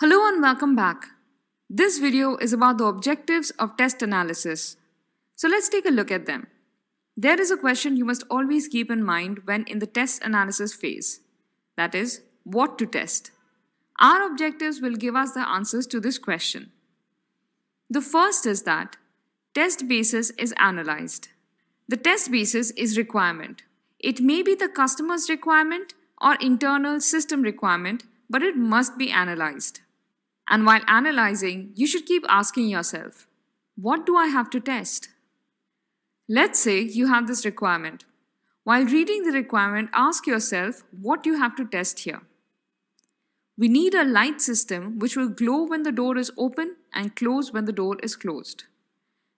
Hello and welcome back. This video is about the objectives of test analysis. So let's take a look at them. There is a question you must always keep in mind when in the test analysis phase. That is, what to test. Our objectives will give us the answers to this question. The first is that test basis is analyzed. The test basis is requirement. It may be the customer's requirement or internal system requirement, but it must be analyzed. And while analyzing, you should keep asking yourself, what do I have to test? Let's say you have this requirement. While reading the requirement, ask yourself what you have to test here. We need a light system which will glow when the door is open and close when the door is closed.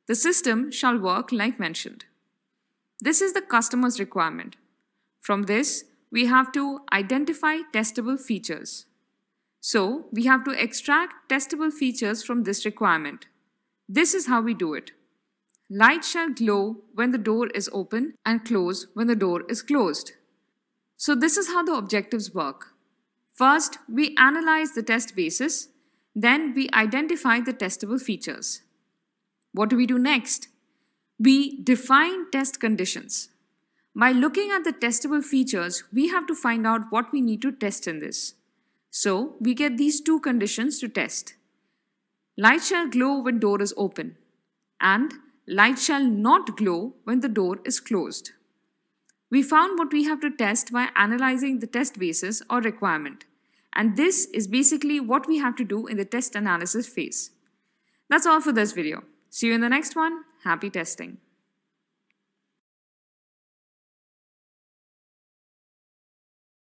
The system shall work like mentioned. This is the customer's requirement. From this, we have to identify testable features. So we have to extract testable features from this requirement. This is how we do it. Light shall glow when the door is open and close when the door is closed. So this is how the objectives work. First, we analyze the test basis. Then we identify the testable features. What do we do next? We define test conditions. By looking at the testable features, we have to find out what we need to test in this. So we get these two conditions to test. Light shall glow when door is open and light shall not glow when the door is closed. We found what we have to test by analyzing the test basis or requirement. And this is basically what we have to do in the test analysis phase. That's all for this video. See you in the next one. Happy testing.